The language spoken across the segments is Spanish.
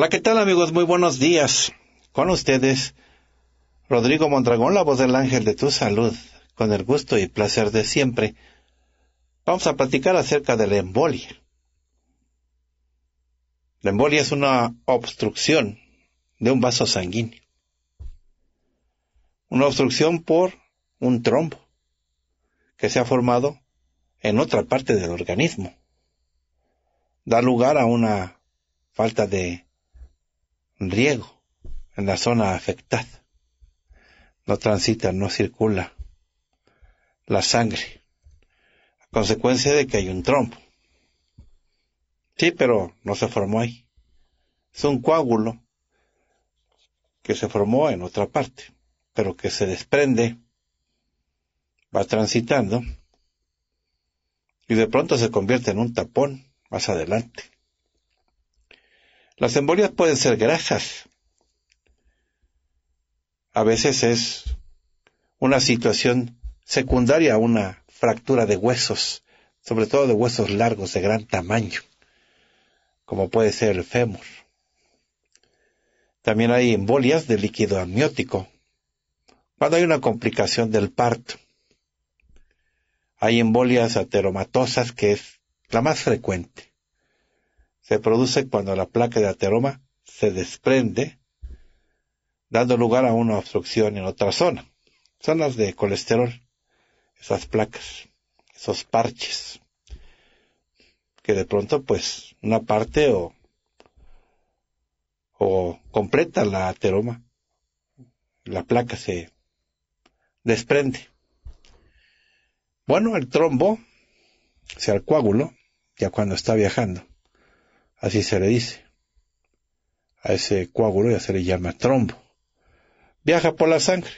Hola, ¿qué tal amigos? Muy buenos días. Con ustedes, Rodrigo Mondragón, la voz del ángel de tu salud, con el gusto y placer de siempre. Vamos a platicar acerca de la embolia. La embolia es una obstrucción de un vaso sanguíneo. Una obstrucción por un trombo que se ha formado en otra parte del organismo. Da lugar a una falta de riego en la zona afectada. No transita, no circula la sangre, a consecuencia de que hay un trompo. Sí, pero no se formó ahí. Es un coágulo que se formó en otra parte, pero que se desprende, va transitando y de pronto se convierte en un tapón más adelante. Las embolias pueden ser grasas. A veces es una situación secundaria a una fractura de huesos, sobre todo de huesos largos de gran tamaño, como puede ser el fémur. También hay embolias de líquido amniótico, cuando hay una complicación del parto. Hay embolias ateromatosas, que es la más frecuente se produce cuando la placa de ateroma se desprende, dando lugar a una obstrucción en otra zona. Zonas de colesterol, esas placas, esos parches, que de pronto pues una parte o, o completa la ateroma, la placa se desprende. Bueno, el trombo, o sea, el coágulo, ya cuando está viajando, Así se le dice a ese coágulo, ya se le llama trombo. Viaja por la sangre.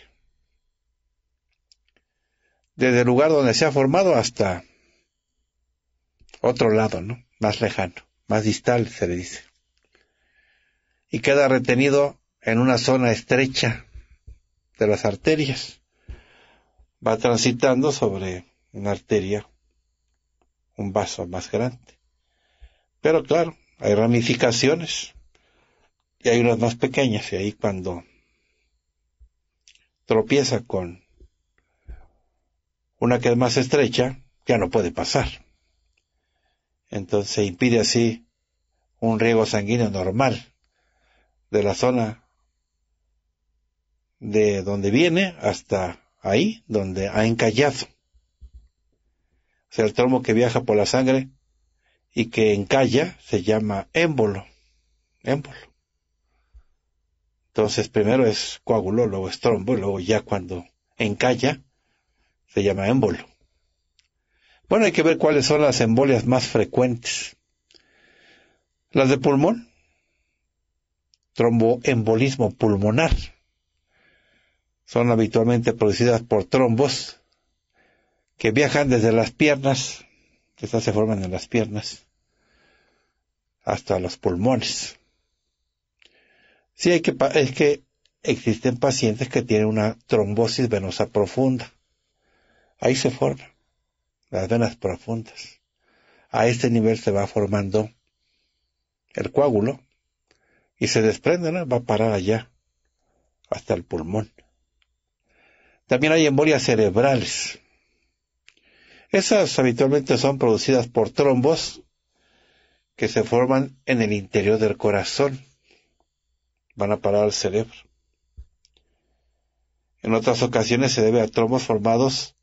Desde el lugar donde se ha formado hasta otro lado, ¿no? Más lejano, más distal, se le dice. Y queda retenido en una zona estrecha de las arterias. Va transitando sobre una arteria, un vaso más grande. Pero claro, hay ramificaciones y hay unas más pequeñas y ahí cuando tropieza con una que es más estrecha, ya no puede pasar. Entonces impide así un riego sanguíneo normal de la zona de donde viene hasta ahí donde ha encallado. O sea, el tromo que viaja por la sangre y que en se llama émbolo, émbolo. Entonces primero es coágulo, luego es trombo, y luego ya cuando encalla se llama émbolo. Bueno, hay que ver cuáles son las embolias más frecuentes. Las de pulmón, tromboembolismo pulmonar, son habitualmente producidas por trombos que viajan desde las piernas estas se forman en las piernas, hasta los pulmones. Sí, hay que, es que existen pacientes que tienen una trombosis venosa profunda. Ahí se forman las venas profundas. A este nivel se va formando el coágulo y se desprende, va a parar allá, hasta el pulmón. También hay embolias cerebrales. Esas habitualmente son producidas por trombos que se forman en el interior del corazón. Van a parar al cerebro. En otras ocasiones se debe a trombos formados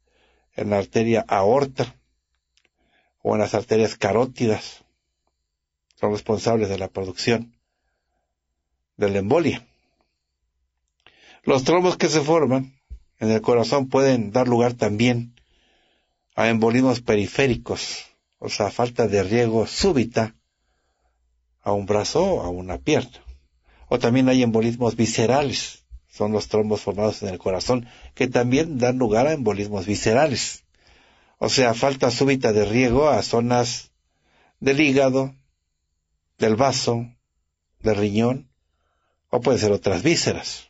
en la arteria aorta o en las arterias carótidas. Son responsables de la producción de la embolia. Los trombos que se forman en el corazón pueden dar lugar también a embolismos periféricos, o sea, falta de riego súbita a un brazo o a una pierna. O también hay embolismos viscerales, son los trombos formados en el corazón, que también dan lugar a embolismos viscerales. O sea, falta súbita de riego a zonas del hígado, del vaso, del riñón, o pueden ser otras vísceras.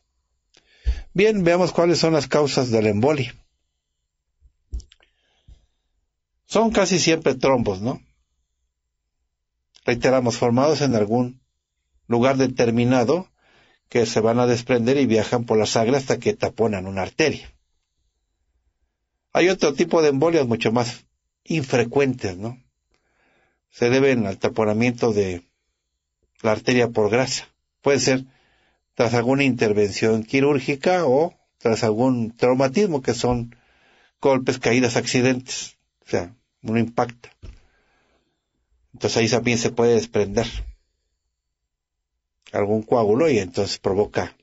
Bien, veamos cuáles son las causas de la embolia. Son casi siempre trombos, ¿no? Reiteramos, formados en algún lugar determinado que se van a desprender y viajan por la sangre hasta que taponan una arteria. Hay otro tipo de embolias mucho más infrecuentes, ¿no? Se deben al taponamiento de la arteria por grasa. Puede ser tras alguna intervención quirúrgica o tras algún traumatismo que son golpes, caídas, accidentes. O sea, uno impacta. Entonces ahí también se puede desprender algún coágulo y entonces provoca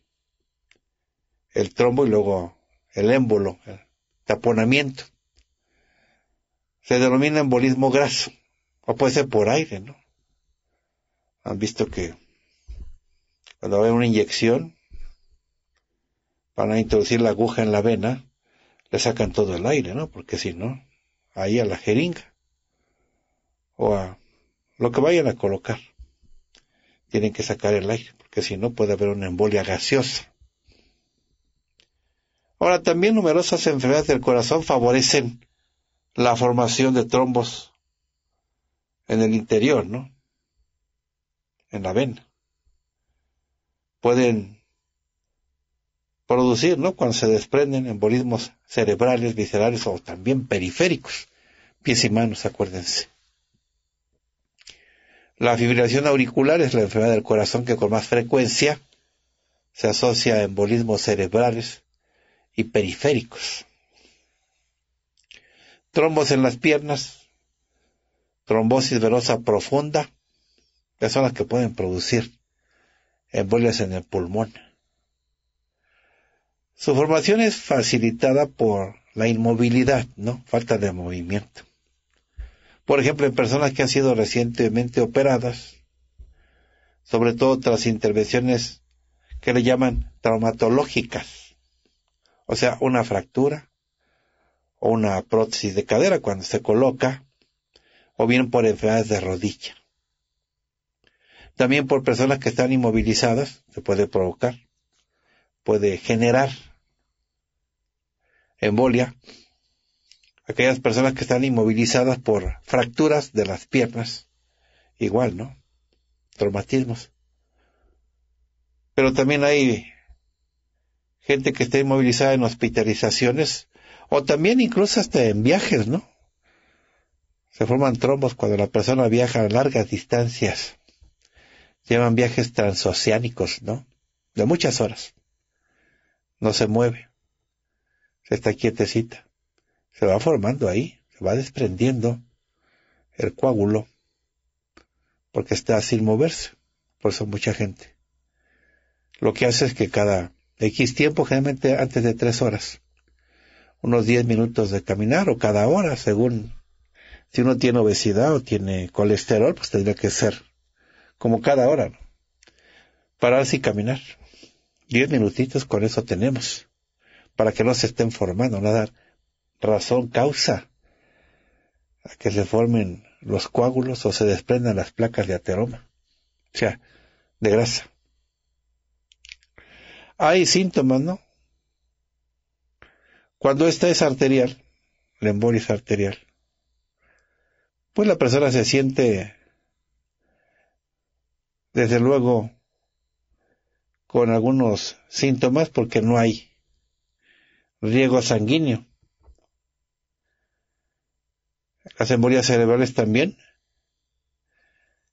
el trombo y luego el émbolo, el taponamiento. Se denomina embolismo graso, o puede ser por aire, ¿no? Han visto que cuando hay una inyección, para introducir la aguja en la vena, le sacan todo el aire, ¿no? Porque si no, ahí a la jeringa o a lo que vayan a colocar. Tienen que sacar el aire, porque si no puede haber una embolia gaseosa. Ahora, también numerosas enfermedades del corazón favorecen la formación de trombos en el interior, ¿no? En la vena. Pueden producir, ¿no? Cuando se desprenden embolismos cerebrales, viscerales o también periféricos, pies y manos, acuérdense. La fibrilación auricular es la enfermedad del corazón que con más frecuencia se asocia a embolismos cerebrales y periféricos. Trombos en las piernas, trombosis venosa profunda, que son las que pueden producir embolias en el pulmón. Su formación es facilitada por la inmovilidad, ¿no? Falta de movimiento. Por ejemplo, en personas que han sido recientemente operadas, sobre todo tras intervenciones que le llaman traumatológicas, o sea, una fractura o una prótesis de cadera cuando se coloca, o bien por enfermedades de rodilla. También por personas que están inmovilizadas se puede provocar puede generar embolia, aquellas personas que están inmovilizadas por fracturas de las piernas, igual, ¿no? Traumatismos. Pero también hay gente que está inmovilizada en hospitalizaciones o también incluso hasta en viajes, ¿no? Se forman trombos cuando la persona viaja a largas distancias. Llevan viajes transoceánicos, ¿no? De muchas horas no se mueve, se está quietecita, se va formando ahí, se va desprendiendo el coágulo, porque está sin moverse, por eso mucha gente. Lo que hace es que cada X tiempo, generalmente antes de tres horas, unos 10 minutos de caminar o cada hora, según si uno tiene obesidad o tiene colesterol, pues tendría que ser como cada hora, para pararse y caminar. Diez minutitos con eso tenemos, para que no se estén formando, nada, razón, causa, a que se formen los coágulos o se desprendan las placas de ateroma, o sea, de grasa. Hay síntomas, ¿no? Cuando esta es arterial, la embolia arterial, pues la persona se siente, desde luego, con algunos síntomas porque no hay riego sanguíneo. Las embolias cerebrales también,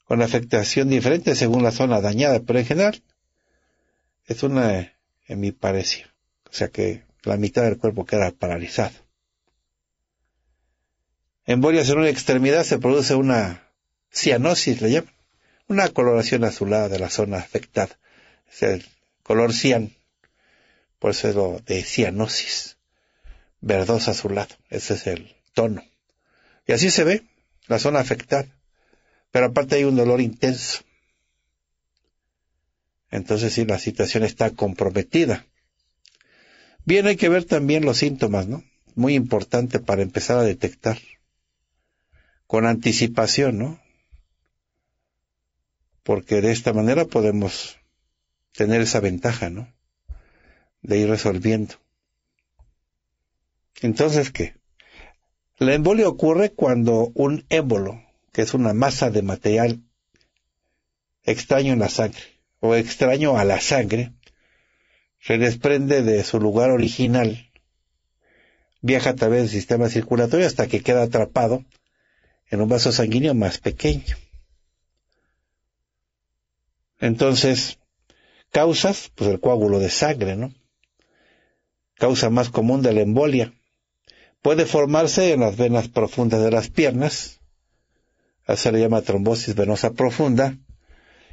con afectación diferente según la zona dañada, pero en general es una, en mi parecer, o sea que la mitad del cuerpo queda paralizado. Embolias en una extremidad se produce una cianosis, le llaman, una coloración azulada de la zona afectada es el color cian, por eso es lo de cianosis, verdoso azulado, ese es el tono. Y así se ve la zona afectada, pero aparte hay un dolor intenso. Entonces sí, la situación está comprometida. Bien, hay que ver también los síntomas, ¿no? Muy importante para empezar a detectar. Con anticipación, ¿no? Porque de esta manera podemos tener esa ventaja, ¿no? De ir resolviendo. Entonces, ¿qué? La embolia ocurre cuando un émbolo, que es una masa de material extraño en la sangre, o extraño a la sangre, se desprende de su lugar original, viaja a través del sistema circulatorio hasta que queda atrapado en un vaso sanguíneo más pequeño. Entonces, Causas, pues el coágulo de sangre, ¿no? Causa más común de la embolia. Puede formarse en las venas profundas de las piernas, a se le llama trombosis venosa profunda,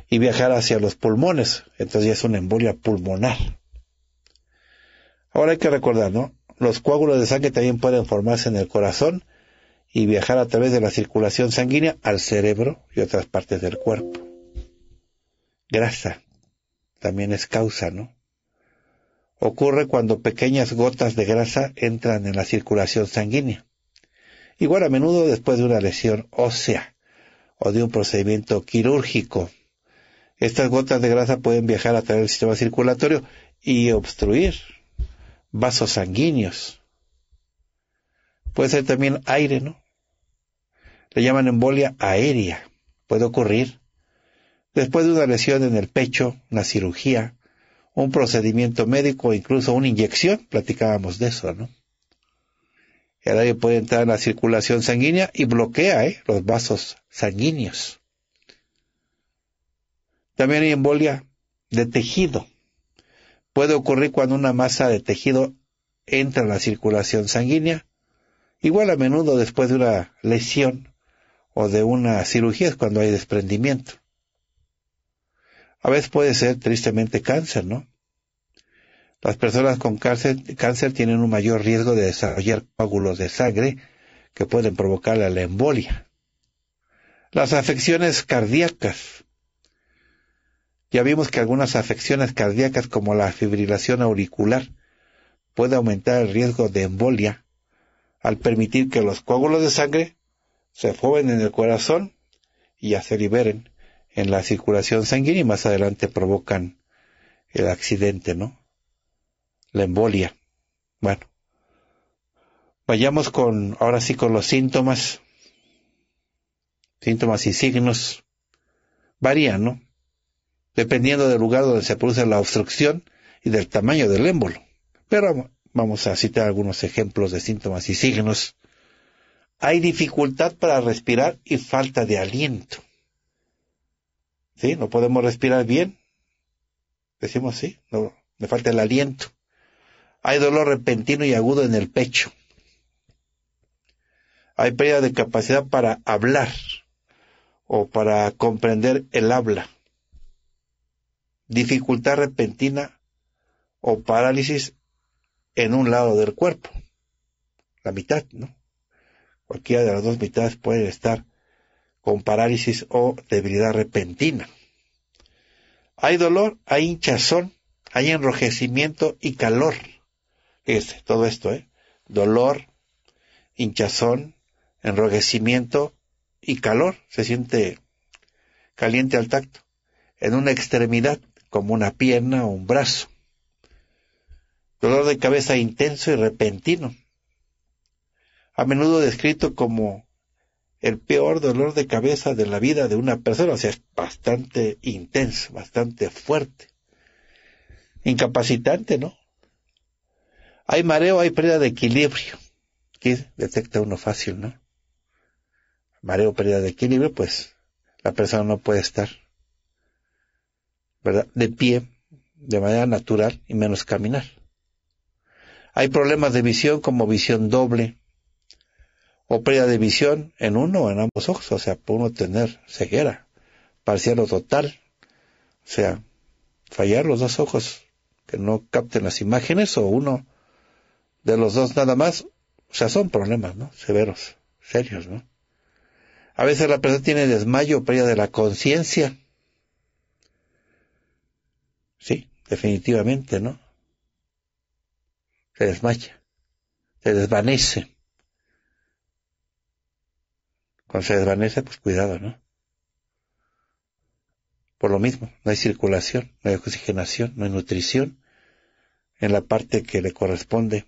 y viajar hacia los pulmones, entonces ya es una embolia pulmonar. Ahora hay que recordar, ¿no? Los coágulos de sangre también pueden formarse en el corazón y viajar a través de la circulación sanguínea al cerebro y otras partes del cuerpo. Grasa también es causa, ¿no? Ocurre cuando pequeñas gotas de grasa entran en la circulación sanguínea. Igual a menudo después de una lesión ósea o de un procedimiento quirúrgico. Estas gotas de grasa pueden viajar a través del sistema circulatorio y obstruir vasos sanguíneos. Puede ser también aire, ¿no? Le llaman embolia aérea. Puede ocurrir Después de una lesión en el pecho, una cirugía, un procedimiento médico, incluso una inyección, platicábamos de eso, ¿no? El aire puede entrar en la circulación sanguínea y bloquea ¿eh? los vasos sanguíneos. También hay embolia de tejido. Puede ocurrir cuando una masa de tejido entra en la circulación sanguínea. Igual a menudo después de una lesión o de una cirugía es cuando hay desprendimiento. A veces puede ser tristemente cáncer, ¿no? Las personas con cáncer, tienen un mayor riesgo de desarrollar coágulos de sangre que pueden provocar la embolia. Las afecciones cardíacas. Ya vimos que algunas afecciones cardíacas como la fibrilación auricular puede aumentar el riesgo de embolia al permitir que los coágulos de sangre se formen en el corazón y ya se liberen, en la circulación sanguínea y más adelante provocan el accidente, ¿no? La embolia. Bueno, vayamos con, ahora sí, con los síntomas. Síntomas y signos varían, ¿no? Dependiendo del lugar donde se produce la obstrucción y del tamaño del émbolo. Pero vamos a citar algunos ejemplos de síntomas y signos. Hay dificultad para respirar y falta de aliento. ¿Sí? No podemos respirar bien. Decimos sí, me falta el aliento. Hay dolor repentino y agudo en el pecho. Hay pérdida de capacidad para hablar o para comprender el habla. Dificultad repentina o parálisis en un lado del cuerpo. La mitad, ¿no? Cualquiera de las dos mitades puede estar con parálisis o debilidad repentina. Hay dolor, hay hinchazón, hay enrojecimiento y calor. Fíjese, todo esto, ¿eh? Dolor, hinchazón, enrojecimiento y calor. Se siente caliente al tacto. En una extremidad, como una pierna o un brazo. Dolor de cabeza intenso y repentino. A menudo descrito como el peor dolor de cabeza de la vida de una persona. O sea, es bastante intenso, bastante fuerte. Incapacitante, ¿no? Hay mareo, hay pérdida de equilibrio, que detecta uno fácil, ¿no? Mareo, pérdida de equilibrio, pues la persona no puede estar, ¿verdad? De pie, de manera natural y menos caminar. Hay problemas de visión como visión doble, o pérdida de visión en uno o en ambos ojos, o sea, puede uno tener ceguera parcial o total, o sea, fallar los dos ojos que no capten las imágenes o uno de los dos nada más, o sea, son problemas, ¿no? Severos, serios, ¿no? A veces la persona tiene desmayo o pérdida de la conciencia. Sí, definitivamente, ¿no? Se desmaya, se desvanece. Cuando se desvanece, pues cuidado, ¿no? Por lo mismo, no hay circulación, no hay oxigenación, no hay nutrición en la parte que le corresponde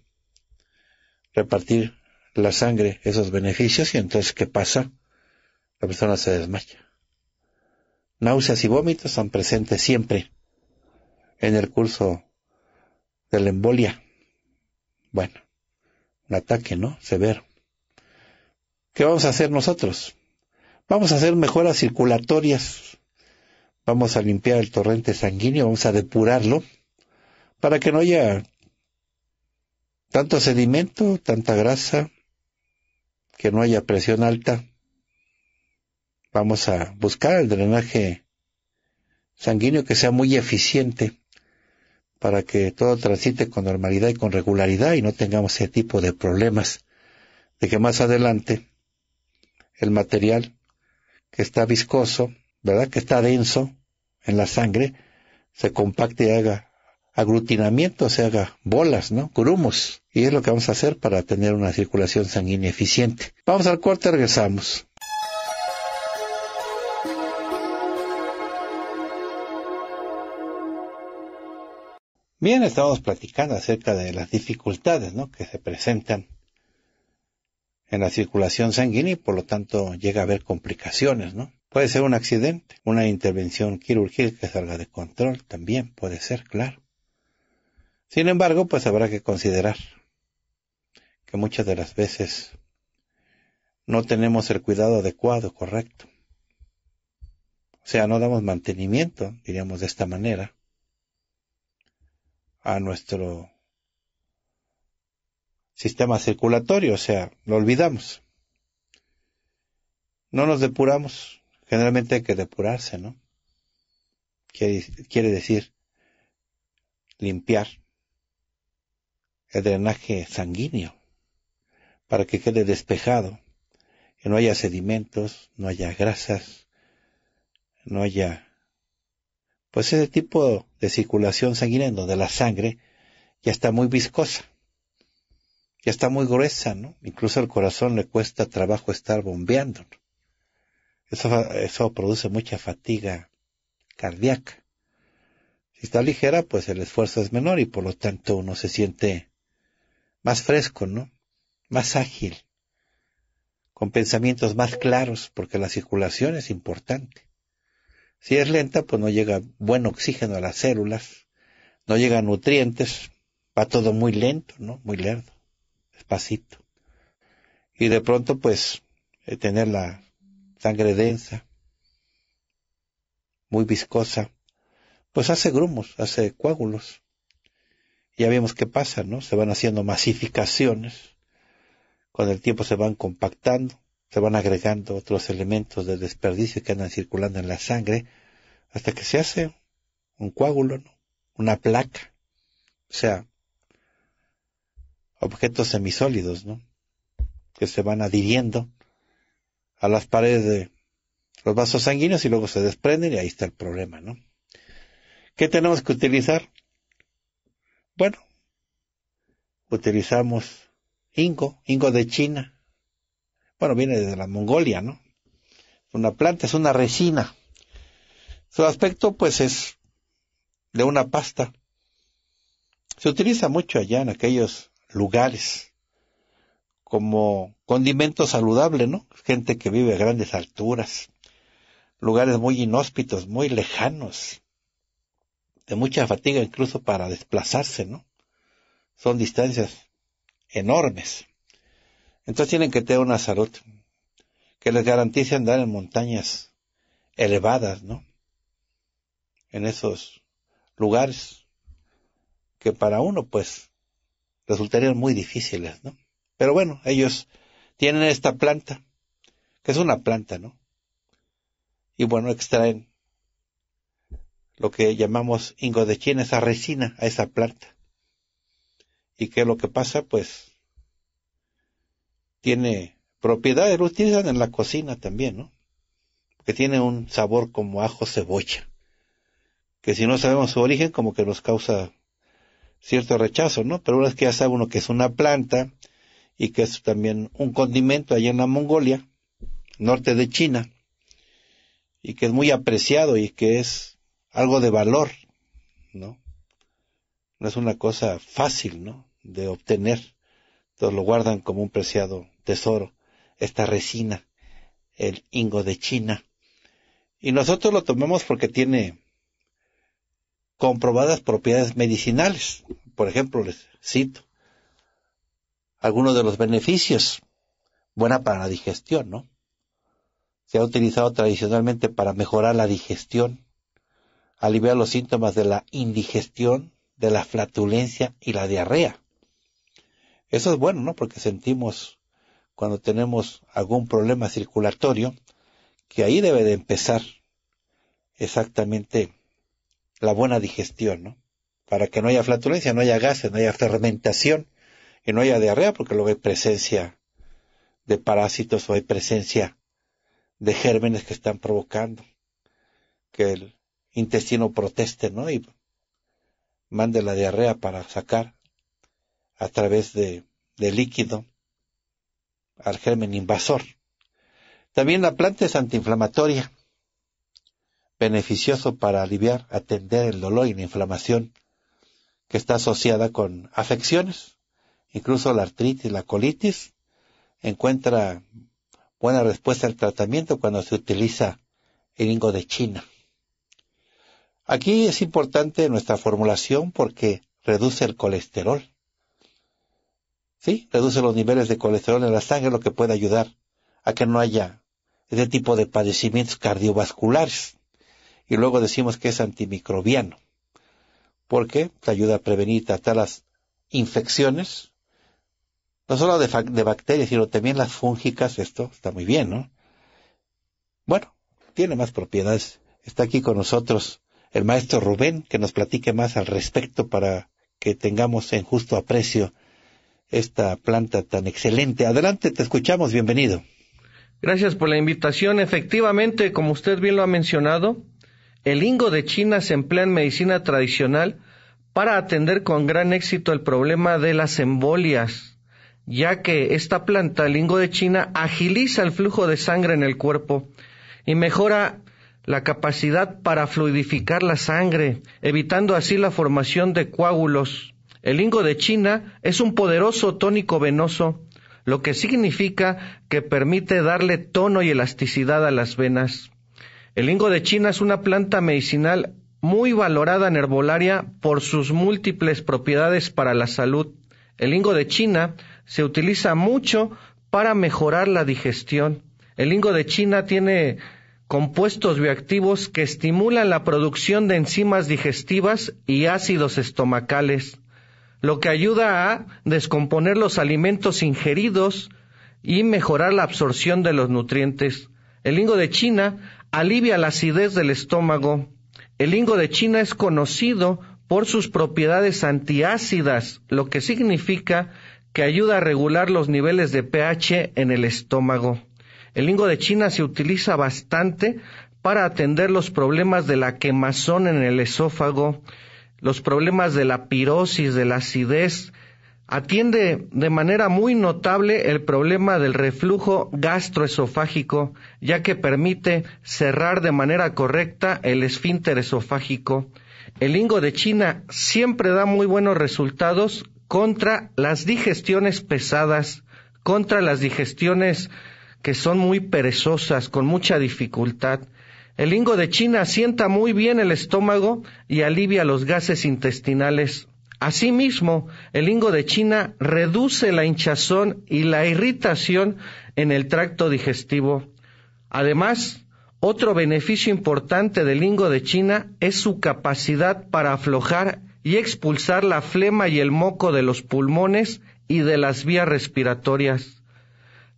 repartir la sangre esos beneficios y entonces ¿qué pasa? La persona se desmaya. Náuseas y vómitos son presentes siempre en el curso de la embolia. Bueno, un ataque, ¿no? Severo. ¿Qué vamos a hacer nosotros? Vamos a hacer mejoras circulatorias, vamos a limpiar el torrente sanguíneo, vamos a depurarlo, para que no haya tanto sedimento, tanta grasa, que no haya presión alta. Vamos a buscar el drenaje sanguíneo que sea muy eficiente para que todo transite con normalidad y con regularidad y no tengamos ese tipo de problemas de que más adelante el material que está viscoso, ¿verdad? Que está denso en la sangre, se compacte y haga aglutinamiento, se haga bolas, ¿no? Grumos. Y es lo que vamos a hacer para tener una circulación sanguínea eficiente. Vamos al corte, regresamos. Bien, estamos platicando acerca de las dificultades ¿no? que se presentan en la circulación sanguínea y por lo tanto llega a haber complicaciones, ¿no? Puede ser un accidente, una intervención quirúrgica que salga de control, también puede ser, claro. Sin embargo, pues habrá que considerar que muchas de las veces no tenemos el cuidado adecuado, correcto. O sea, no damos mantenimiento, diríamos de esta manera, a nuestro sistema circulatorio, o sea, lo olvidamos. No nos depuramos, generalmente hay que depurarse, ¿no? Quiere, decir limpiar el drenaje sanguíneo para que quede despejado, que no haya sedimentos, no haya grasas, no haya pues ese tipo de circulación sanguínea en donde la sangre ya está muy viscosa ya está muy gruesa, ¿no? Incluso al corazón le cuesta trabajo estar bombeando. Eso, eso produce mucha fatiga cardíaca. Si está ligera, pues el esfuerzo es menor y por lo tanto uno se siente más fresco, ¿no? Más ágil, con pensamientos más claros, porque la circulación es importante. Si es lenta, pues no llega buen oxígeno a las células, no llegan nutrientes, va todo muy lento, ¿no? Muy lento despacito. Y de pronto, pues, eh, tener la sangre densa, muy viscosa, pues hace grumos, hace coágulos. Ya vimos qué pasa, ¿no? Se van haciendo masificaciones, con el tiempo se van compactando, se van agregando otros elementos de desperdicio que andan circulando en la sangre, hasta que se hace un coágulo, ¿no? una placa. O sea, objetos semisólidos, ¿no? Que se van adhiriendo a las paredes de los vasos sanguíneos y luego se desprenden y ahí está el problema, ¿no? ¿Qué tenemos que utilizar? Bueno, utilizamos ingo, ingo de China. Bueno, viene de la Mongolia, ¿no? Una planta, es una resina. Su aspecto, pues, es de una pasta. Se utiliza mucho allá en aquellos lugares como condimento saludable, ¿no? Gente que vive a grandes alturas, lugares muy inhóspitos, muy lejanos, de mucha fatiga incluso para desplazarse, ¿no? Son distancias enormes. Entonces tienen que tener una salud que les garantice andar en montañas elevadas, ¿no? En esos lugares que para uno, pues, resultarían muy difíciles, ¿no? Pero bueno, ellos tienen esta planta, que es una planta, ¿no? Y bueno, extraen lo que llamamos ingo de China, esa resina, a esa planta. ¿Y que lo que pasa? Pues tiene propiedades, lo utilizan en la cocina también, ¿no? Que tiene un sabor como ajo cebolla, que si no sabemos su origen, como que nos causa cierto rechazo, ¿no? Pero una vez que ya sabe uno que es una planta y que es también un condimento allá en la Mongolia, norte de China, y que es muy apreciado y que es algo de valor, ¿no? No es una cosa fácil, ¿no? De obtener. Entonces lo guardan como un preciado tesoro, esta resina, el ingo de China. Y nosotros lo tomamos porque tiene comprobadas propiedades medicinales. Por ejemplo, les cito algunos de los beneficios. Buena para la digestión, ¿no? Se ha utilizado tradicionalmente para mejorar la digestión, aliviar los síntomas de la indigestión, de la flatulencia y la diarrea. Eso es bueno, ¿no? Porque sentimos cuando tenemos algún problema circulatorio que ahí debe de empezar exactamente la buena digestión, ¿no? Para que no haya flatulencia, no haya gases, no haya fermentación y no haya diarrea, porque luego hay presencia de parásitos o hay presencia de gérmenes que están provocando que el intestino proteste, ¿no? Y mande la diarrea para sacar a través de, de líquido al germen invasor. También la planta es antiinflamatoria beneficioso para aliviar, atender el dolor y la inflamación que está asociada con afecciones, incluso la artritis, la colitis, encuentra buena respuesta al tratamiento cuando se utiliza el ingo de China. Aquí es importante nuestra formulación porque reduce el colesterol. Sí, reduce los niveles de colesterol en la sangre, lo que puede ayudar a que no haya ese tipo de padecimientos cardiovasculares y luego decimos que es antimicrobiano, porque te ayuda a prevenir, tratar las infecciones, no solo de, de bacterias, sino también las fúngicas, esto está muy bien, ¿no? Bueno, tiene más propiedades. Está aquí con nosotros el maestro Rubén, que nos platique más al respecto para que tengamos en justo aprecio esta planta tan excelente. Adelante, te escuchamos, bienvenido. Gracias por la invitación. Efectivamente, como usted bien lo ha mencionado, el lingo de China se emplea en medicina tradicional para atender con gran éxito el problema de las embolias, ya que esta planta, el lingo de China, agiliza el flujo de sangre en el cuerpo y mejora la capacidad para fluidificar la sangre, evitando así la formación de coágulos. El lingo de China es un poderoso tónico venoso, lo que significa que permite darle tono y elasticidad a las venas. El lingo de China es una planta medicinal muy valorada en herbolaria por sus múltiples propiedades para la salud. El lingo de China se utiliza mucho para mejorar la digestión. El lingo de China tiene compuestos bioactivos que estimulan la producción de enzimas digestivas y ácidos estomacales, lo que ayuda a descomponer los alimentos ingeridos y mejorar la absorción de los nutrientes. El lingo de China Alivia la acidez del estómago. El lingo de China es conocido por sus propiedades antiácidas, lo que significa que ayuda a regular los niveles de pH en el estómago. El lingo de China se utiliza bastante para atender los problemas de la quemazón en el esófago, los problemas de la pirosis, de la acidez, Atiende de manera muy notable el problema del reflujo gastroesofágico, ya que permite cerrar de manera correcta el esfínter esofágico. El lingo de China siempre da muy buenos resultados contra las digestiones pesadas, contra las digestiones que son muy perezosas, con mucha dificultad. El lingo de China sienta muy bien el estómago y alivia los gases intestinales. Asimismo, el lingo de China reduce la hinchazón y la irritación en el tracto digestivo. Además, otro beneficio importante del lingo de China es su capacidad para aflojar y expulsar la flema y el moco de los pulmones y de las vías respiratorias.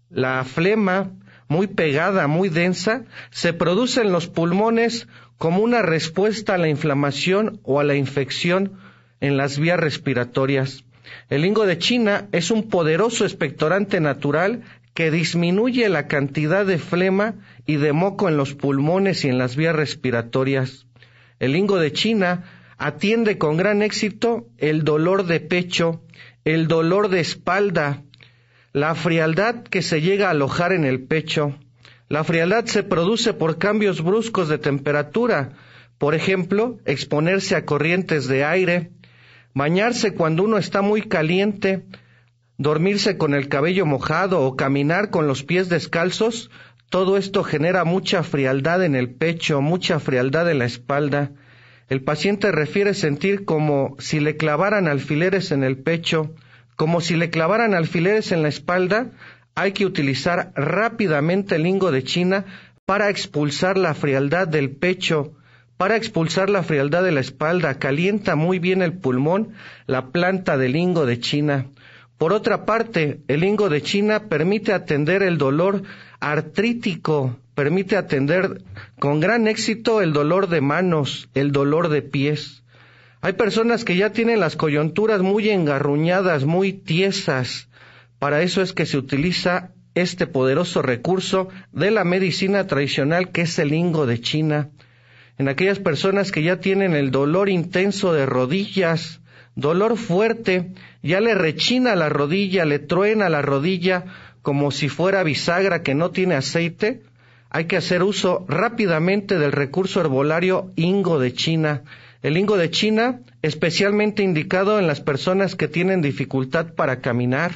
La flema, muy pegada, muy densa, se produce en los pulmones como una respuesta a la inflamación o a la infección en las vías respiratorias. El lingo de China es un poderoso expectorante natural que disminuye la cantidad de flema y de moco en los pulmones y en las vías respiratorias. El lingo de China atiende con gran éxito el dolor de pecho, el dolor de espalda, la frialdad que se llega a alojar en el pecho. La frialdad se produce por cambios bruscos de temperatura, por ejemplo, exponerse a corrientes de aire, Bañarse cuando uno está muy caliente, dormirse con el cabello mojado o caminar con los pies descalzos, todo esto genera mucha frialdad en el pecho, mucha frialdad en la espalda. El paciente refiere sentir como si le clavaran alfileres en el pecho, como si le clavaran alfileres en la espalda. Hay que utilizar rápidamente el lingo de China para expulsar la frialdad del pecho, para expulsar la frialdad de la espalda, calienta muy bien el pulmón, la planta del lingo de China. Por otra parte, el lingo de China permite atender el dolor artrítico, permite atender con gran éxito el dolor de manos, el dolor de pies. Hay personas que ya tienen las coyunturas muy engarruñadas, muy tiesas. Para eso es que se utiliza este poderoso recurso de la medicina tradicional que es el lingo de China en aquellas personas que ya tienen el dolor intenso de rodillas, dolor fuerte, ya le rechina la rodilla, le truena la rodilla como si fuera bisagra que no tiene aceite, hay que hacer uso rápidamente del recurso herbolario Ingo de China. El Ingo de China, especialmente indicado en las personas que tienen dificultad para caminar,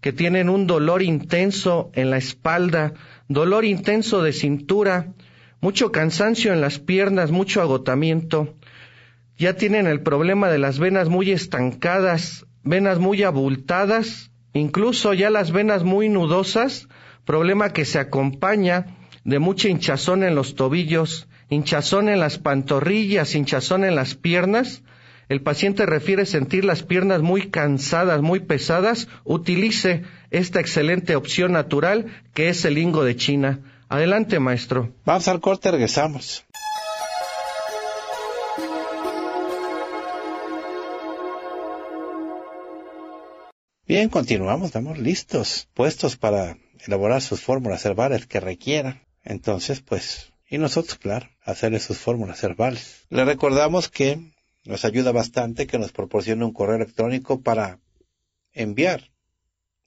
que tienen un dolor intenso en la espalda, dolor intenso de cintura, mucho cansancio en las piernas, mucho agotamiento. Ya tienen el problema de las venas muy estancadas, venas muy abultadas, incluso ya las venas muy nudosas, problema que se acompaña de mucha hinchazón en los tobillos, hinchazón en las pantorrillas, hinchazón en las piernas. El paciente refiere sentir las piernas muy cansadas, muy pesadas. Utilice esta excelente opción natural que es el lingo de China. Adelante, maestro. Vamos al corte, regresamos. Bien, continuamos, estamos listos, puestos para elaborar sus fórmulas herbales que requieran. Entonces, pues, y nosotros, claro, hacerle sus fórmulas herbales. Le recordamos que nos ayuda bastante que nos proporcione un correo electrónico para enviar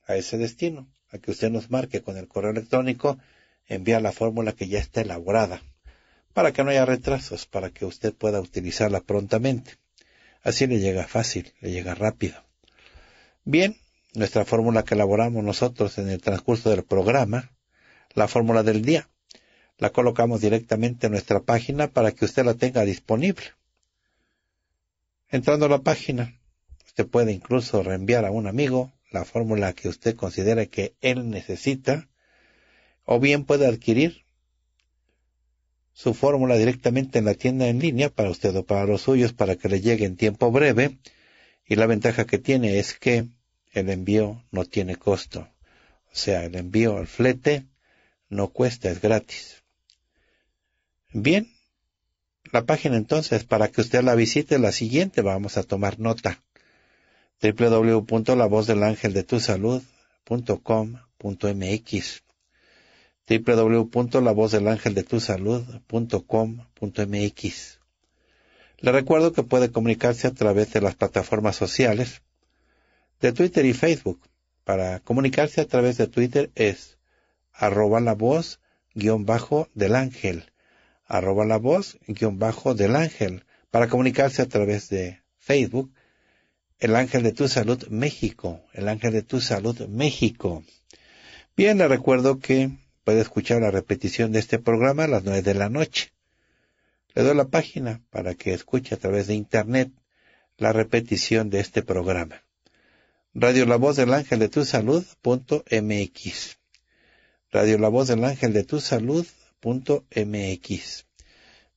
a ese destino, a que usted nos marque con el correo electrónico enviar la fórmula que ya está elaborada para que no haya retrasos, para que usted pueda utilizarla prontamente. Así le llega fácil, le llega rápido. Bien, nuestra fórmula que elaboramos nosotros en el transcurso del programa, la fórmula del día, la colocamos directamente en nuestra página para que usted la tenga disponible. Entrando a la página, usted puede incluso reenviar a un amigo la fórmula que usted considere que él necesita o bien puede adquirir su fórmula directamente en la tienda en línea para usted o para los suyos para que le llegue en tiempo breve y la ventaja que tiene es que el envío no tiene costo. O sea, el envío al flete no cuesta, es gratis. Bien, la página entonces, para que usted la visite, la siguiente vamos a tomar nota. www.lavozdelangeldetusalud.com.mx www.lavozdelangeldetusalud.com.mx. Le recuerdo que puede comunicarse a través de las plataformas sociales de Twitter y Facebook. Para comunicarse a través de Twitter es arroba la voz guión bajo del ángel, arroba la voz guión bajo del ángel. Para comunicarse a través de Facebook, el ángel de tu salud México, el ángel de tu salud México. Bien, le recuerdo que Puede escuchar la repetición de este programa a las nueve de la noche. Le doy la página para que escuche a través de Internet la repetición de este programa. Radio La Voz del Ángel de Tu Salud MX. Radio La Voz del Ángel de Tu Salud MX.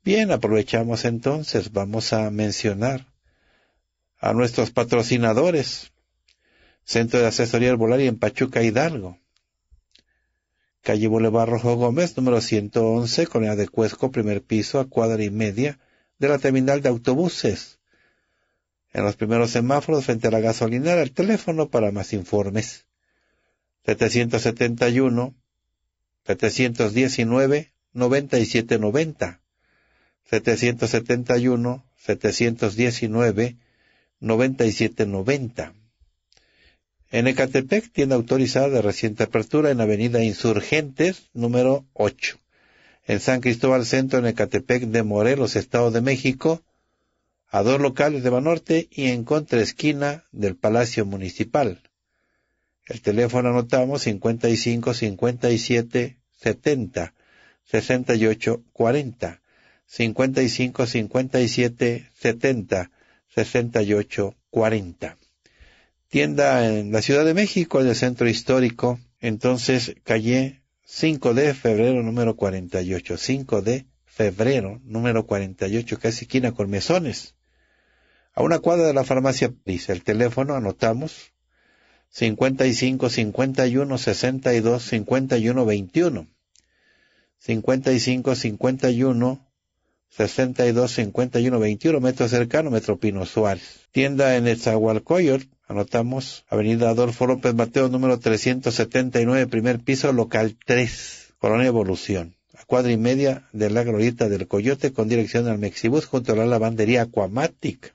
Bien, aprovechamos entonces, vamos a mencionar a nuestros patrocinadores. Centro de Asesoría Herbolaria en Pachuca Hidalgo calle Boulevard Rojo Gómez, número 111, Colonia de Cuesco, primer piso, a cuadra y media de la terminal de autobuses. En los primeros semáforos frente a la gasolinera, el teléfono para más informes. 771 719 9790 771 719 9790 en Ecatepec, tienda autorizada de reciente apertura en Avenida Insurgentes, número 8. En San Cristóbal Centro, en Ecatepec de Morelos, Estado de México, a dos locales de Banorte y en contraesquina del Palacio Municipal. El teléfono anotamos 55 57 70 68 40 55 57 70 68 40 tienda en la Ciudad de México, en el centro histórico. Entonces, calle 5 de febrero número 48. 5 de febrero número 48, casi esquina con mesones. A una cuadra de la farmacia Pris. El teléfono anotamos 55 51 62 51 21. 55 51 62 51 21 metro cercano, Metro Pino Suárez. Tienda en el Zagualcoyor, anotamos, Avenida Adolfo López Mateo, número 379, primer piso, local 3, Colonia Evolución. A cuadra y media de la glorieta del Coyote con dirección al Mexibus junto a la lavandería Aquamatic.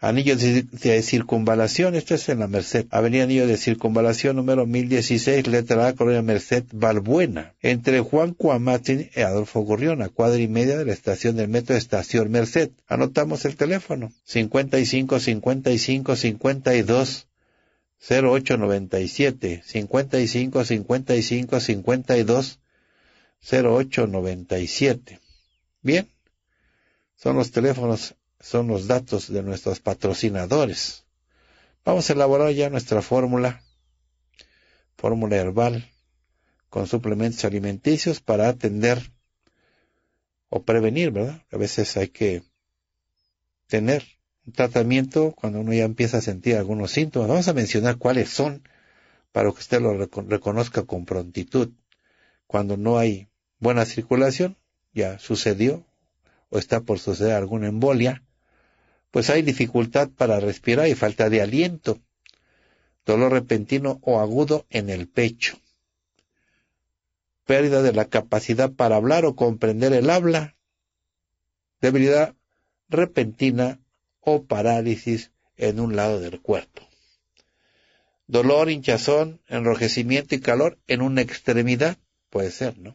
Anillo de circunvalación, esto es en la Merced. Avenida Anillo de Circunvalación número 1016, letra A, Colonia Merced, Valbuena, Entre Juan Cuamatin y Adolfo a cuadra y media de la estación del metro Estación Merced. Anotamos el teléfono. 55 55 52 0897 55 55 52 0897. Bien. Son los teléfonos son los datos de nuestros patrocinadores. Vamos a elaborar ya nuestra fórmula, fórmula herbal, con suplementos alimenticios para atender o prevenir, ¿verdad? A veces hay que tener un tratamiento cuando uno ya empieza a sentir algunos síntomas. Vamos a mencionar cuáles son para que usted lo reconozca con prontitud. Cuando no hay buena circulación, ya sucedió o está por suceder alguna embolia, pues hay dificultad para respirar y falta de aliento, dolor repentino o agudo en el pecho, pérdida de la capacidad para hablar o comprender el habla, debilidad repentina o parálisis en un lado del cuerpo. Dolor, hinchazón, enrojecimiento y calor en una extremidad, puede ser, ¿no?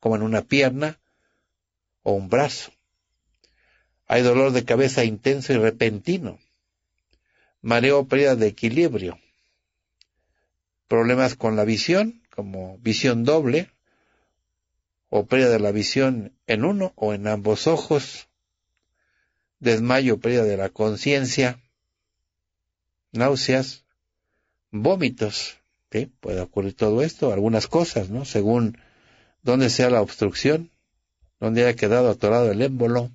Como en una pierna o un brazo. Hay dolor de cabeza intenso y repentino. Mareo, pérdida de equilibrio. Problemas con la visión, como visión doble, o pérdida de la visión en uno o en ambos ojos. Desmayo, pérdida de la conciencia. Náuseas, vómitos. Puede ocurrir todo esto, algunas cosas, ¿no? Según dónde sea la obstrucción, dónde haya quedado atorado el émbolo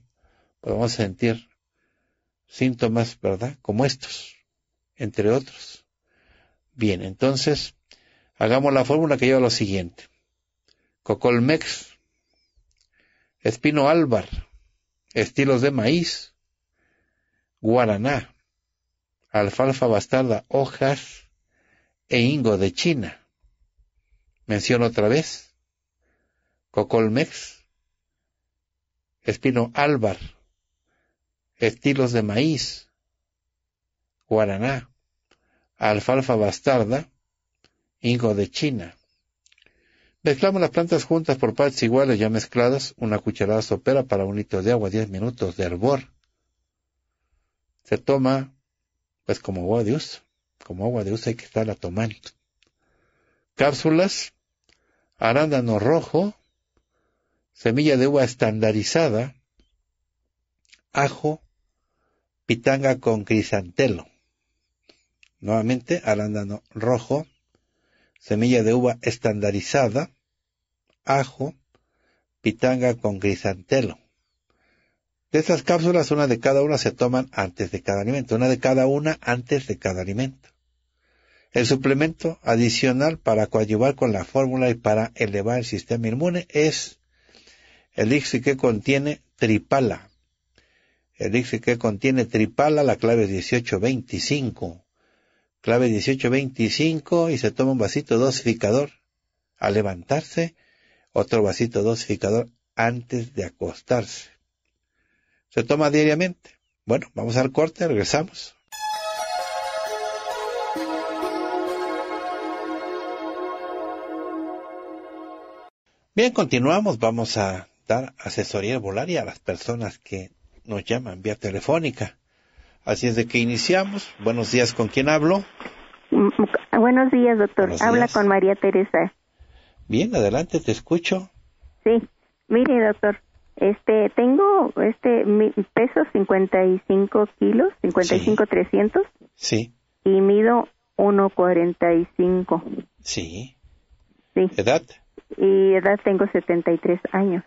podemos sentir síntomas, ¿verdad? Como estos, entre otros. Bien, entonces, hagamos la fórmula que lleva lo siguiente. Cocolmex, espino álvar, estilos de maíz, guaraná, alfalfa bastarda, hojas e ingo de China. Menciono otra vez. Cocolmex, espino álvar, estilos de maíz, guaraná, alfalfa bastarda, higo de China. Mezclamos las plantas juntas por partes iguales ya mezcladas, una cucharada sopera para un litro de agua, 10 minutos de hervor. Se toma, pues como agua de uso, como agua de uso hay que estarla tomando. Cápsulas, arándano rojo, semilla de uva estandarizada, ajo, pitanga con crisantelo. Nuevamente, arándano rojo, semilla de uva estandarizada, ajo, pitanga con crisantelo. De estas cápsulas, una de cada una se toman antes de cada alimento, una de cada una antes de cada alimento. El suplemento adicional para coadyuvar con la fórmula y para elevar el sistema inmune es el elixir que contiene tripala, eh, dice que contiene tripala, la clave 1825. Clave 1825 y se toma un vasito dosificador al levantarse, otro vasito dosificador antes de acostarse. Se toma diariamente. Bueno, vamos al corte, regresamos. Bien, continuamos. Vamos a dar asesoría volaria a las personas que nos llaman vía telefónica. Así es de que iniciamos. Buenos días, ¿con quién hablo? Mm, mm, buenos días, doctor. Habla con María Teresa. Bien, adelante, te escucho. Sí, mire, doctor, este, tengo este peso 55 kilos, 55 sí. 300. Sí. Y mido 1.45. Sí. Sí. ¿Edad? Y edad tengo 73 años.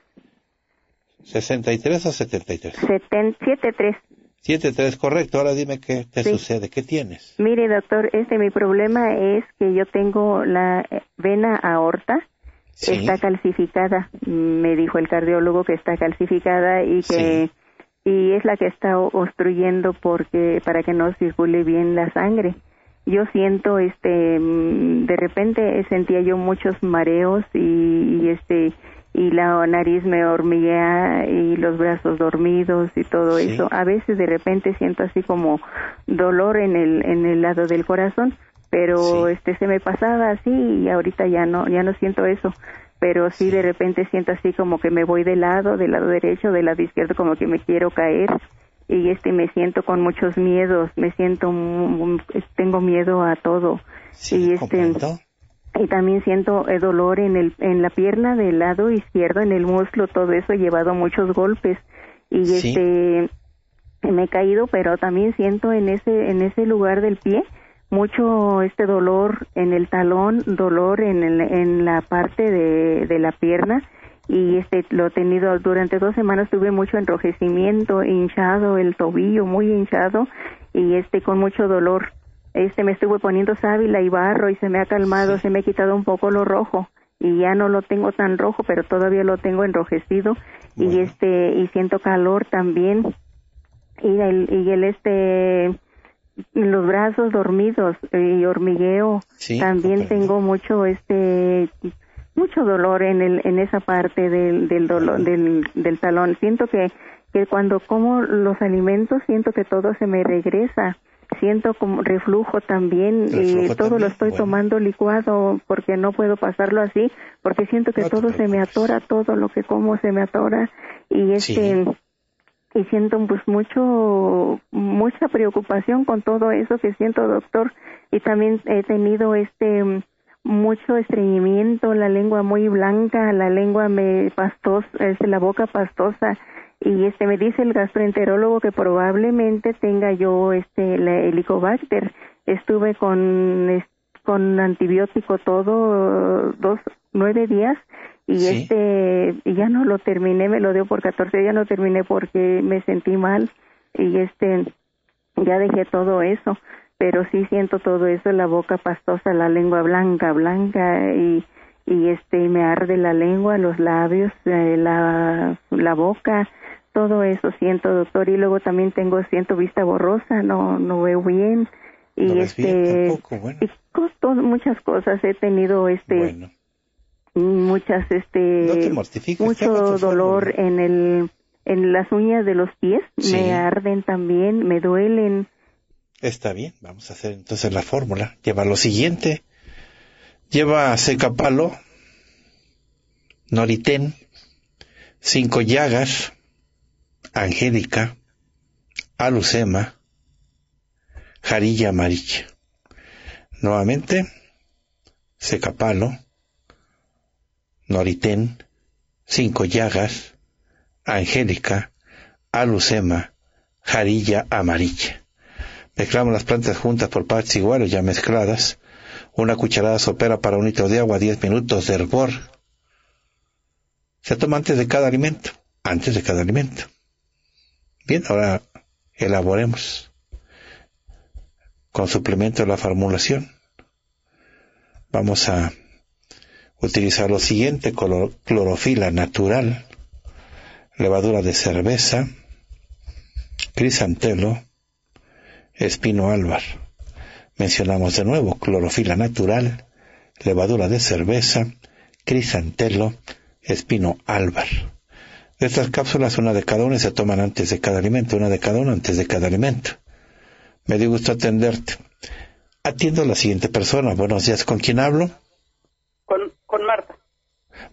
¿63 a 73? 73. 73, correcto. Ahora dime qué te sucede, qué tienes. Mire, doctor, este mi problema es que yo tengo la eh, vena aorta. que Está calcificada, me dijo el cardiólogo que está calcificada y que y es la que está obstruyendo porque para que no circule bien la sangre. Yo siento este mm, de repente sentía yo muchos mareos y este y la nariz me hormiguea y los brazos dormidos y todo eso. A veces de repente siento así como dolor en el en el lado del corazón, pero este se me pasaba así y ahorita ya no ya no siento eso pero sí, de repente siento así como que me voy de lado, del lado derecho, del lado izquierdo, como que me quiero caer y este me siento con muchos miedos, me siento tengo miedo a todo sí, y este y también siento eh, dolor en, el, en la pierna del lado izquierdo, en el muslo, todo eso, he llevado muchos golpes y este me he caído, pero también siento en ese en ese lugar del pie mucho este dolor en el talón, dolor en, el, en la parte de, de la pierna y este lo he tenido durante dos semanas tuve mucho enrojecimiento, hinchado el tobillo, muy hinchado y este con mucho dolor este me estuve poniendo sábila y barro y se me ha calmado, se me ha quitado un poco lo rojo y ya no lo tengo tan rojo, pero todavía lo tengo enrojecido y este y siento calor también y y el este los brazos dormidos eh, y hormigueo también tengo mucho este mucho dolor en el en esa parte del del del del talón siento que que cuando como los alimentos siento que todo se me regresa siento como reflujo también y eh, todo lo estoy tomando licuado porque no puedo pasarlo así porque siento que todo se me atora todo lo que como se me atora y este y siento pues mucho mucha preocupación con todo eso que siento doctor y también he tenido este mucho estreñimiento la lengua muy blanca la lengua me pastosa este, la boca pastosa y este me dice el gastroenterólogo que probablemente tenga yo este helicobacter. Estuve con con antibiótico todo dos nueve días y este ya no lo terminé, me lo dio por 14 ya no terminé porque me sentí mal y este ya dejé todo eso, pero sí siento todo eso, la boca pastosa, la lengua blanca, blanca y y este me arde la lengua, los labios, eh, la la boca todo eso siento, doctor, y luego también tengo siento vista borrosa, no no veo bien y este tampoco, bueno. muchas cosas he tenido este muchas este mucho dolor en el en las uñas de los pies, me arden también, me duelen. Está bien, vamos a hacer entonces la fórmula. Lleva lo siguiente. Lleva secapalo, noritén, cinco llagas, angélica, alucema, jarilla amarilla. Nuevamente, secapalo, noritén, cinco llagas, angélica, alucema, jarilla amarilla. Mezclamos las plantas juntas por partes iguales ya mezcladas. Una cucharada sopera para un litro de agua, 10 minutos de hervor. Se toma antes de cada alimento, antes de cada alimento. Bien, ahora elaboremos con suplemento la formulación. Vamos a utilizar lo siguiente, clorofila natural, levadura de cerveza, crisantelo, espino álvar. Mencionamos de nuevo clorofila natural, levadura de cerveza, crisantelo, espino álvar. Estas cápsulas, una de cada una, se toman antes de cada alimento, una de cada una antes de cada alimento. Me dio gusto atenderte. Atiendo a la siguiente persona. Buenos días, ¿con quién hablo? Con, Marta.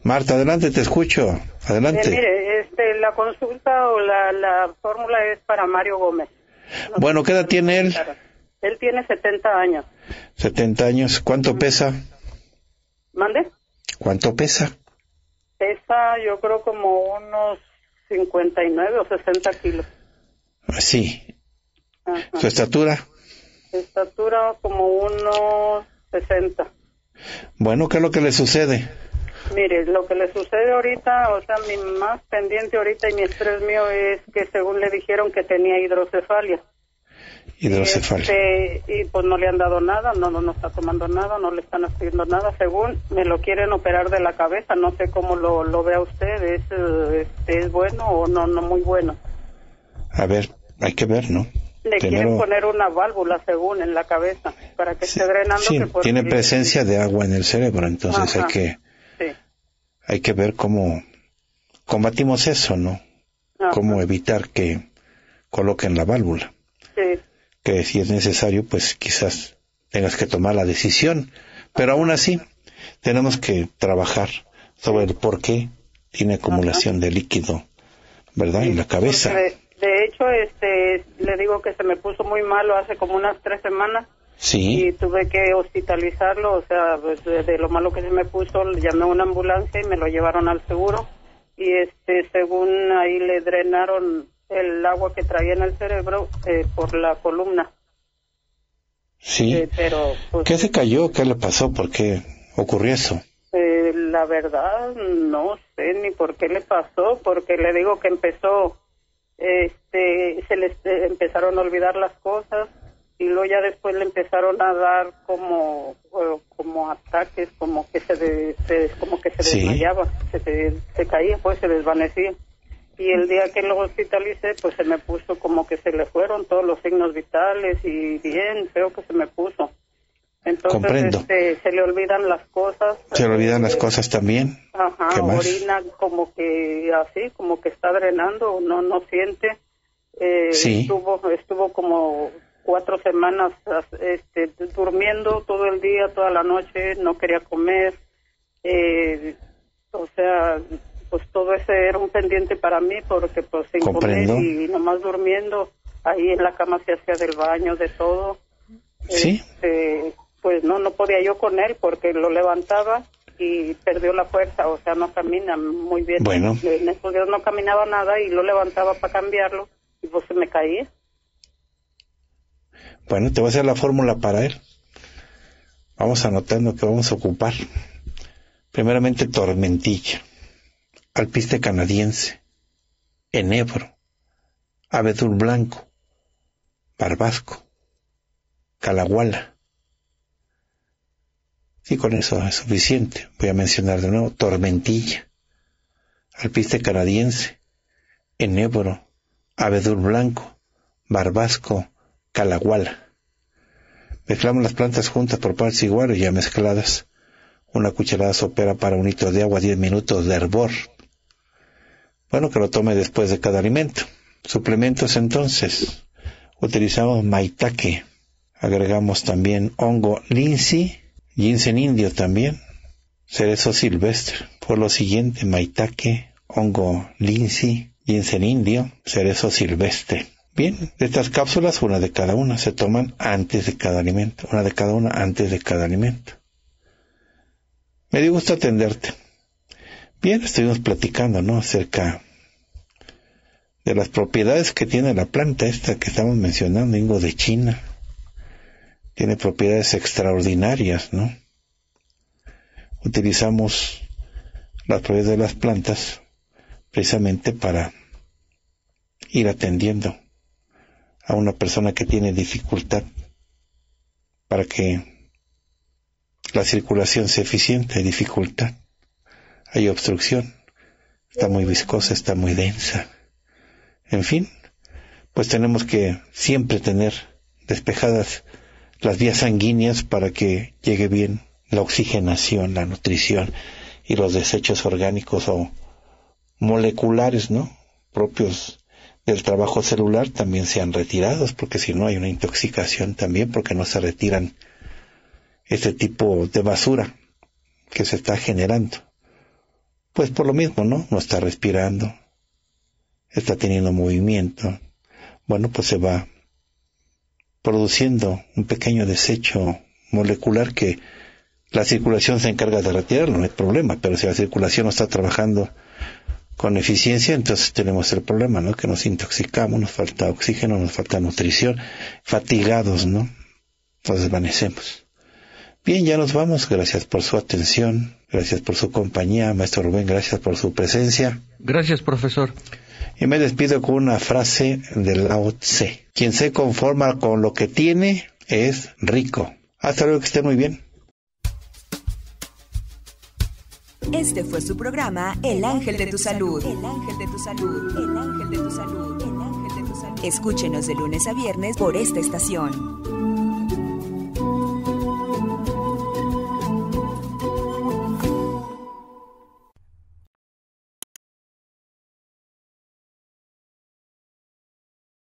Marta, adelante, te escucho. Adelante. Eh, mire, este, la consulta o la, fórmula es para Mario Gómez. bueno, ¿qué edad tiene él? Él tiene 70 años. 70 años. ¿Cuánto pesa? ¿Mande? ¿Cuánto pesa? yo creo como unos 59 o 60 kilos. Sí. ¿Su estatura? Estatura como unos 60. Bueno, ¿qué es lo que le sucede? Mire, lo que le sucede ahorita, o sea, mi más pendiente ahorita y mi estrés mío es que según le dijeron que tenía hidrocefalia. Hidrocefalia. Este, y pues no le han dado nada, no, no, no está tomando nada, no le están haciendo nada. Según me lo quieren operar de la cabeza, no sé cómo lo, lo vea usted, ¿Es, este, bueno o no, no muy bueno? A ver, hay que ver, ¿no? Le quieren poner una válvula, según, en la cabeza, para que esté drenando. Sí, tiene presencia de agua en el cerebro, entonces hay que... Hay que ver cómo combatimos eso, ¿no? Cómo evitar que coloquen la válvula. Sí que si es necesario, pues quizás tengas que tomar la decisión. Pero aún así, tenemos que trabajar sobre el por qué tiene acumulación de líquido, ¿verdad? En la cabeza. De, hecho, este, le digo que se me puso muy malo hace como unas tres semanas. Sí. Y tuve que hospitalizarlo, o sea, pues, de, lo malo que se me puso, llamé a una ambulancia y me lo llevaron al seguro. Y este, según ahí le drenaron el agua que traía en el cerebro eh, por la columna. Sí. Eh, pero, pues, ¿Qué se cayó? ¿Qué le pasó? ¿Por qué ocurrió eso? Eh, la verdad, no sé ni por qué le pasó, porque le digo que empezó, este, se le empezaron a olvidar las cosas y luego ya después le empezaron a dar como como ataques, como que se, se como que se desmayaba, se, caía, pues se desvanecía y el día que lo hospitalicé, pues se me puso como que se le fueron todos los signos vitales y bien, creo que se me puso. Entonces, Este, se le olvidan las cosas. Se le olvidan las cosas también. Ajá, orina como que así, como que está drenando, no, no siente. Eh, sí. Estuvo, estuvo como cuatro semanas este, durmiendo todo el día, toda la noche, no quería comer. Eh, o sea, pues todo ese era un pendiente para mí porque pues sin y nomás durmiendo ahí en la cama se hacía del baño, de todo. Sí. Este, pues no, no podía yo con él porque lo levantaba y perdió la fuerza, o sea, no camina muy bien. Bueno. no caminaba nada y lo levantaba para cambiarlo y pues se me caía. Bueno, te voy a hacer la fórmula para él. Vamos anotando que vamos a ocupar. Primeramente, tormentilla alpiste canadiense, enebro, abedul blanco, barbasco, calaguala. Y con eso es suficiente. Voy a mencionar de nuevo tormentilla, alpiste canadiense, enebro, abedul blanco, barbasco, calaguala. Mezclamos las plantas juntas por partes y ya mezcladas. Una cucharada sopera para un litro de agua, 10 minutos de hervor. Bueno, que lo tome después de cada alimento. Suplementos entonces. Utilizamos maitake. Agregamos también hongo linsi, ginseng indio también, cerezo silvestre. Por lo siguiente, maitake, hongo linsi, ginseng indio, cerezo silvestre. Bien, de estas cápsulas, una de cada una se toman antes de cada alimento, una de cada una antes de cada alimento. Me dio gusto atenderte. Bien, estuvimos platicando, ¿no? Acerca de las propiedades que tiene la planta esta que estamos mencionando, Ingo de China. Tiene propiedades extraordinarias, ¿no? Utilizamos las propiedades de las plantas precisamente para ir atendiendo a una persona que tiene dificultad para que la circulación sea eficiente, dificultad hay obstrucción, está muy viscosa, está muy densa. En fin, pues tenemos que siempre tener despejadas las vías sanguíneas para que llegue bien la oxigenación, la nutrición y los desechos orgánicos o moleculares, ¿no? propios del trabajo celular también sean retirados, porque si no hay una intoxicación también, porque no se retiran este tipo de basura que se está generando. Pues por lo mismo, ¿no? No está respirando, está teniendo movimiento. Bueno, pues se va produciendo un pequeño desecho molecular que la circulación se encarga de retirarlo, no hay problema, pero si la circulación no está trabajando con eficiencia, entonces tenemos el problema, ¿no? Que nos intoxicamos, nos falta oxígeno, nos falta nutrición, fatigados, ¿no? Entonces desvanecemos. Bien, ya nos vamos. Gracias por su atención. Gracias por su compañía, maestro Rubén. Gracias por su presencia. Gracias, profesor. Y me despido con una frase del Lao Tse. Quien se conforma con lo que tiene es rico. Hasta luego, que esté muy bien. Este fue su programa El Ángel de tu Salud. El Ángel de tu Salud. El Ángel de tu Salud. El Ángel de tu Salud. Escúchenos de lunes a viernes por esta estación.